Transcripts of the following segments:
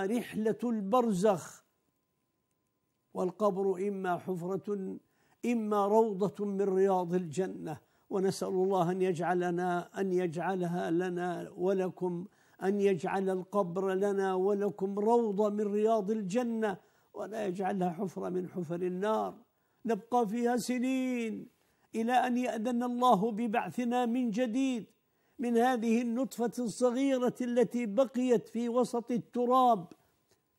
رحلة البرزخ والقبر إما حفرة إما روضة من رياض الجنة ونسأل الله أن يجعلنا أن يجعلها لنا ولكم أن يجعل القبر لنا ولكم روضة من رياض الجنة ولا يجعلها حفرة من حفر النار نبقى فيها سنين إلى أن يأذن الله ببعثنا من جديد من هذه النطفة الصغيرة التي بقيت في وسط التراب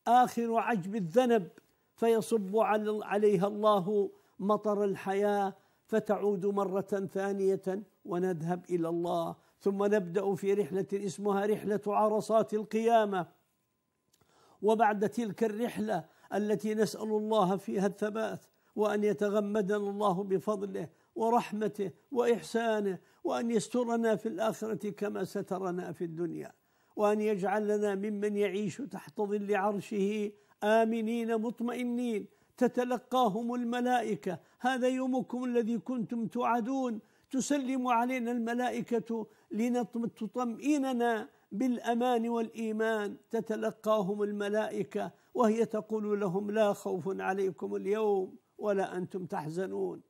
آخر عجب الذنب فيصب عليها الله مطر الحياة فتعود مرة ثانية ونذهب إلى الله ثم نبدأ في رحلة اسمها رحلة عرصات القيامة وبعد تلك الرحلة التي نسأل الله فيها الثبات وأن يتغمدنا الله بفضله ورحمته وإحسانه وأن يسترنا في الآخرة كما سترنا في الدنيا وأن يجعلنا ممن يعيش تحت ظل عرشه آمنين مطمئنين تتلقاهم الملائكة هذا يومكم الذي كنتم توعدون تسلم علينا الملائكة لتطمئننا بالامان والايمان تتلقاهم الملائكه وهي تقول لهم لا خوف عليكم اليوم ولا انتم تحزنون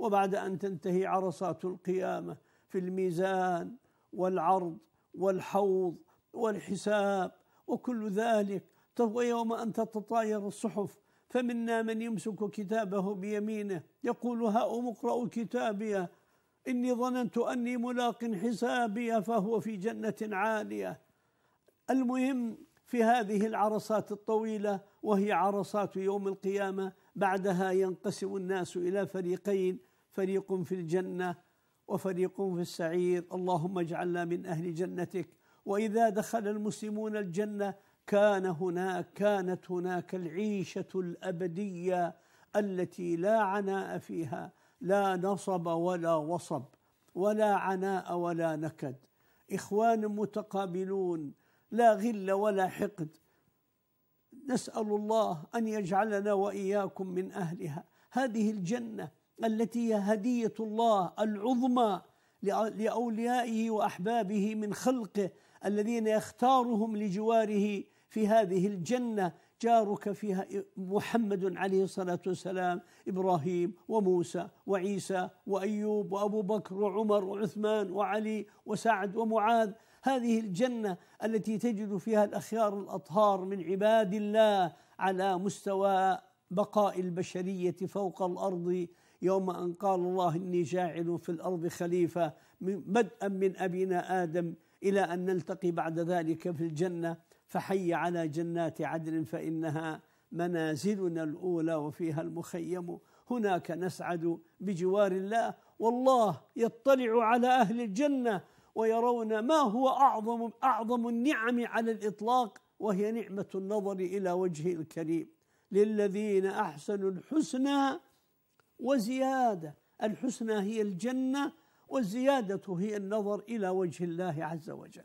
وبعد ان تنتهي عرصات القيامه في الميزان والعرض والحوض والحساب وكل ذلك ويوم ان تتطاير الصحف فمنا من يمسك كتابه بيمينه يقول هاؤم اقرأوا كتابي إني ظننت أني ملاق حسابي فهو في جنة عالية المهم في هذه العرصات الطويلة وهي عرصات يوم القيامة بعدها ينقسم الناس إلى فريقين فريق في الجنه وفريق في السعير اللهم اجعلنا من اهل جنتك واذا دخل المسلمون الجنه كان هناك كانت هناك العيشه الابديه التي لا عناء فيها لا نصب ولا وصب ولا عناء ولا نكد اخوان متقابلون لا غل ولا حقد نسال الله ان يجعلنا واياكم من اهلها هذه الجنه التي هي هديه الله العظمى لاوليائه واحبابه من خلقه الذين يختارهم لجواره في هذه الجنه جارك فيها محمد عليه الصلاه والسلام ابراهيم وموسى وعيسى وايوب وابو بكر وعمر وعثمان وعلي وسعد ومعاذ هذه الجنه التي تجد فيها الاخيار الاطهار من عباد الله على مستوى بقاء البشريه فوق الارض يوم أن قال الله إني جاعل في الأرض خليفة بدءا من أبينا آدم إلى أن نلتقي بعد ذلك في الجنة فحي على جنات عدن فإنها منازلنا الأولى وفيها المخيم هناك نسعد بجوار الله والله يطلع على أهل الجنة ويرون ما هو أعظم أعظم النعم على الإطلاق وهي نعمة النظر إلى وجه الكريم للذين أحسنوا الحسنى وزياده الحسنى هي الجنه والزياده هي النظر الى وجه الله عز وجل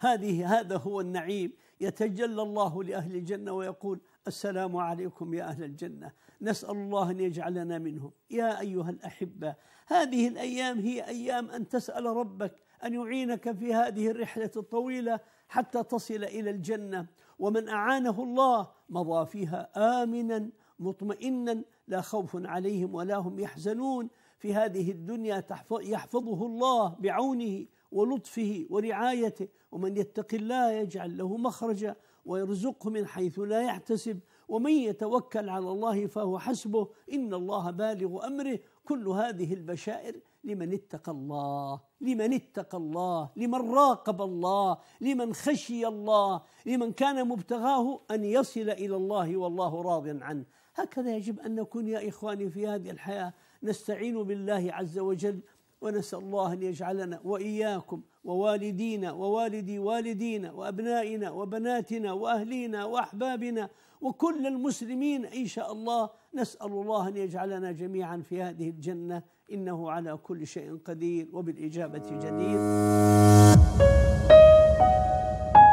هذه هذا هو النعيم يتجلى الله لاهل الجنه ويقول السلام عليكم يا اهل الجنه نسال الله ان يجعلنا منهم يا ايها الاحبه هذه الايام هي ايام ان تسال ربك ان يعينك في هذه الرحله الطويله حتى تصل الى الجنه ومن اعانه الله مضى فيها امنا مطمئنا لا خوف عليهم ولا هم يحزنون في هذه الدنيا يحفظه الله بعونه ولطفه ورعايته ومن يتق الله يجعل له مخرجا ويرزقه من حيث لا يحتسب ومن يتوكل على الله فهو حسبه ان الله بالغ امره كل هذه البشائر لمن اتقى الله لمن اتقى الله لمن راقب الله لمن خشي الله لمن كان مبتغاه ان يصل الى الله والله راض عنه هكذا يجب ان نكون يا اخواني في هذه الحياه نستعين بالله عز وجل ونسأل الله أن يجعلنا وإياكم ووالدينا ووالدي والدينا وأبنائنا وبناتنا وأهلينا وأحبابنا وكل المسلمين إن شاء الله نسأل الله أن يجعلنا جميعا في هذه الجنة إنه على كل شيء قدير وبالإجابة جدير